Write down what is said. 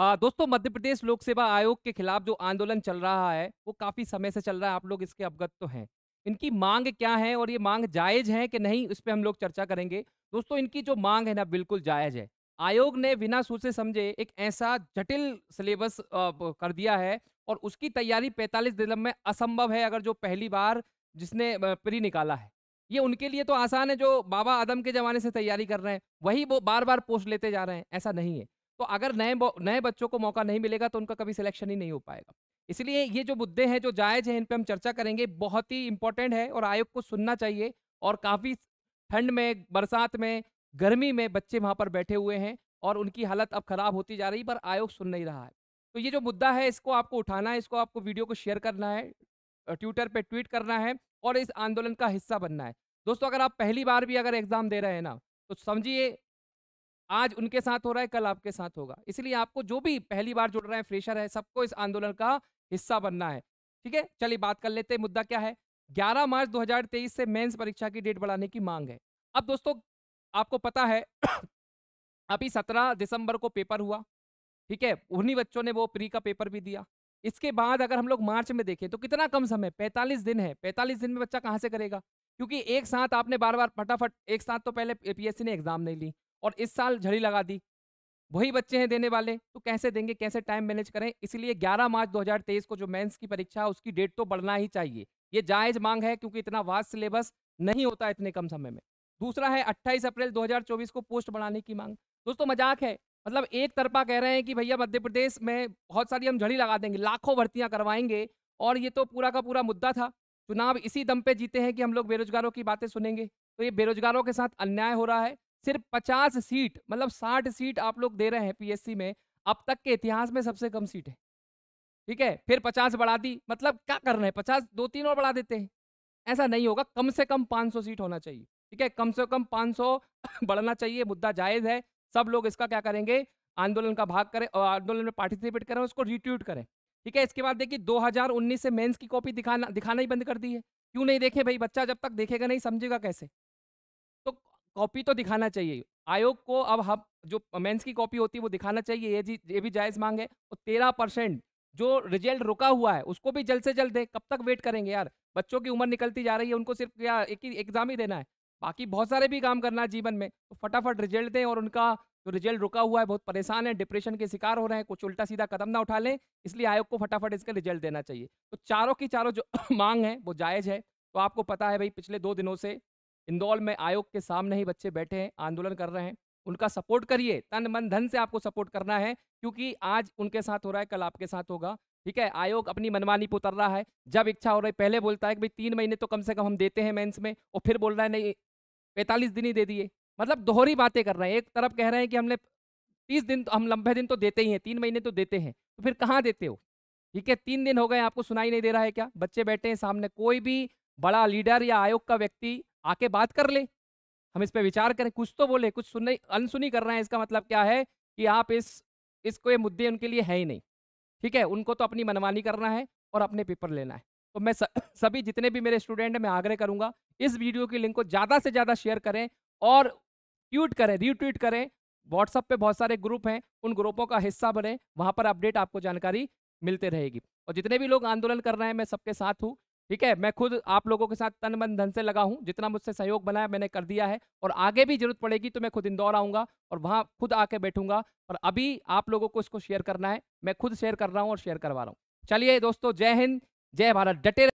आ, दोस्तों मध्य प्रदेश लोक सेवा आयोग के खिलाफ जो आंदोलन चल रहा है वो काफी समय से चल रहा है आप लोग इसके अवगत तो हैं इनकी मांग क्या है और ये मांग जायज है कि नहीं इस पर हम लोग चर्चा करेंगे दोस्तों इनकी जो मांग है ना बिल्कुल जायज है आयोग ने बिना सोचे समझे एक ऐसा जटिल सिलेबस कर दिया है और उसकी तैयारी 45 दिन में असंभव है अगर जो पहली बार जिसने प्री निकाला है ये उनके लिए तो आसान है जो बाबा आदम के ज़माने से तैयारी कर रहे हैं वही वो बार बार पोस्ट लेते जा रहे हैं ऐसा नहीं है तो अगर नए नए बच्चों को मौका नहीं मिलेगा तो उनका कभी सिलेक्शन ही नहीं हो पाएगा इसलिए ये जो मुद्दे हैं जो जायज हैं इन पर हम चर्चा करेंगे बहुत ही इंपॉर्टेंट है और आयोग को सुनना चाहिए और काफ़ी ठंड में बरसात में गर्मी में बच्चे वहाँ पर बैठे हुए हैं और उनकी हालत अब ख़राब होती जा रही पर आयोग सुन नहीं रहा है तो ये जो मुद्दा है इसको आपको उठाना है इसको आपको वीडियो को शेयर करना है ट्विटर पर ट्वीट करना है और इस आंदोलन का हिस्सा बनना है दोस्तों अगर आप पहली बार भी अगर एग्ज़ाम दे रहे हैं ना तो समझिए आज उनके साथ हो रहा है कल आपके साथ होगा इसलिए आपको जो भी पहली बार जुड़ रहे हैं फ्रेशर है सबको इस आंदोलन का हिस्सा बनना है ठीक है चलिए बात कर लेते हैं मुद्दा क्या है 11 मार्च 2023 से मेंस परीक्षा की डेट बढ़ाने की मांग है अब दोस्तों आपको पता है अभी 17 दिसंबर को पेपर हुआ ठीक है उन्हीं बच्चों ने वो प्री का पेपर भी दिया इसके बाद अगर हम लोग मार्च में देखें तो कितना कम समय 45 दिन है 45 दिन में बच्चा कहाँ से करेगा क्योंकि एक साथ आपने बार बार फटाफट एक साथ तो पहले पी ने एग्जाम नहीं ली और इस साल झड़ी लगा दी वही बच्चे हैं देने वाले तो कैसे देंगे कैसे टाइम मैनेज करें इसलिए 11 मार्च 2023 को जो मेंस की परीक्षा है उसकी डेट तो बढ़ना ही चाहिए ये जायज मांग है क्योंकि इतना वास्ट सिलेबस नहीं होता इतने कम समय में दूसरा है 28 अप्रैल 2024 को पोस्ट बढ़ाने की मांग दोस्तों मजाक है मतलब एक तरफा कह रहे हैं कि भैया मध्य प्रदेश में बहुत सारी हम झड़ी लगा देंगे लाखों भर्तियाँ करवाएंगे और ये तो पूरा का पूरा मुद्दा था चुनाव इसी दम पे जीते हैं कि हम लोग बेरोजगारों की बातें सुनेंगे तो ये बेरोजगारों के साथ अन्याय हो रहा है सिर्फ पचास सीट मतलब साठ सीट आप लोग दे रहे हैं पीएससी में अब तक के इतिहास में सबसे कम सीट है ठीक है फिर पचास बढ़ा दी मतलब क्या कर रहे हैं पचास दो तीन और बढ़ा देते हैं ऐसा नहीं होगा कम से कम 500 सीट होना चाहिए ठीक है कम से कम 500 बढ़ना चाहिए मुद्दा जायज है सब लोग इसका क्या करेंगे आंदोलन का भाग करें और आंदोलन में पार्टिसिपेट करें उसको रिट्यूट करें ठीक है इसके बाद देखिए दो से मेन्स की कॉपी दिखाना दिखाना ही बंद कर दी है क्यों नहीं देखे भाई बच्चा जब तक देखेगा नहीं समझेगा कैसे कॉपी तो दिखाना चाहिए आयोग को अब हम जो मेंस की कॉपी होती है वो दिखाना चाहिए ये जी ये भी जायज़ मांग है और तेरह परसेंट जो रिजल्ट रुका हुआ है उसको भी जल्द से जल्द दे कब तक वेट करेंगे यार बच्चों की उम्र निकलती जा रही है उनको सिर्फ यार एक ही एग्जाम ही देना है बाकी बहुत सारे भी काम करना है जीवन में तो फटाफट रिजल्ट दें और उनका जो रिजल्ट रुका हुआ है बहुत परेशान है डिप्रेशन के शिकार हो रहे हैं कुछ उल्टा सीधा कदम ना उठा लें इसलिए आयोग को फटाफट इसका रिजल्ट देना चाहिए तो चारों की चारों जो मांग है वो जायज़ है तो आपको पता है भाई पिछले दो दिनों से इंदौर में आयोग के सामने ही बच्चे बैठे हैं आंदोलन कर रहे हैं उनका सपोर्ट करिए तन मन धन से आपको सपोर्ट करना है क्योंकि आज उनके साथ हो रहा है कल आपके साथ होगा ठीक है आयोग अपनी मनमानी पर उतर रहा है जब इच्छा हो रही पहले बोलता है कि भाई तीन महीने तो कम से कम हम देते हैं मेंस में और फिर बोल रहा है नहीं पैंतालीस दिन ही दे दिए मतलब दोहरी बातें कर रहे हैं एक तरफ कह रहे हैं कि हमने तीस दिन तो हम लंबे दिन तो देते ही हैं तीन महीने तो देते हैं तो फिर कहाँ देते हो ठीक है तीन दिन हो गए आपको सुनाई नहीं दे रहा है क्या बच्चे बैठे हैं सामने कोई भी बड़ा लीडर या आयोग का व्यक्ति आके बात कर ले हम इस पर विचार करें कुछ तो बोले कुछ सुनने अनसुनी कर रहे हैं इसका मतलब क्या है कि आप इस इसको ये मुद्दे उनके लिए है ही नहीं ठीक है उनको तो अपनी मनमानी करना है और अपने पेपर लेना है तो मैं सभी जितने भी मेरे स्टूडेंट हैं मैं आग्रह करूंगा इस वीडियो की लिंक को ज़्यादा से ज़्यादा शेयर करें और ट्वीट करें रीट्वीट करें व्हाट्सअप पे बहुत सारे ग्रुप हैं उन ग्रुपों का हिस्सा बने वहाँ पर अपडेट आपको जानकारी मिलते रहेगी और जितने भी लोग आंदोलन कर रहे हैं मैं सबके साथ हूँ ठीक है मैं खुद आप लोगों के साथ तन मन धन से लगा हूँ जितना मुझसे सहयोग बना है मैंने कर दिया है और आगे भी जरूरत पड़ेगी तो मैं खुद इंदौर आऊँगा और वहाँ खुद आके बैठूंगा और अभी आप लोगों को इसको शेयर करना है मैं खुद शेयर कर रहा हूँ और शेयर करवा रहा हूँ चलिए दोस्तों जय हिंद जय भारत डटे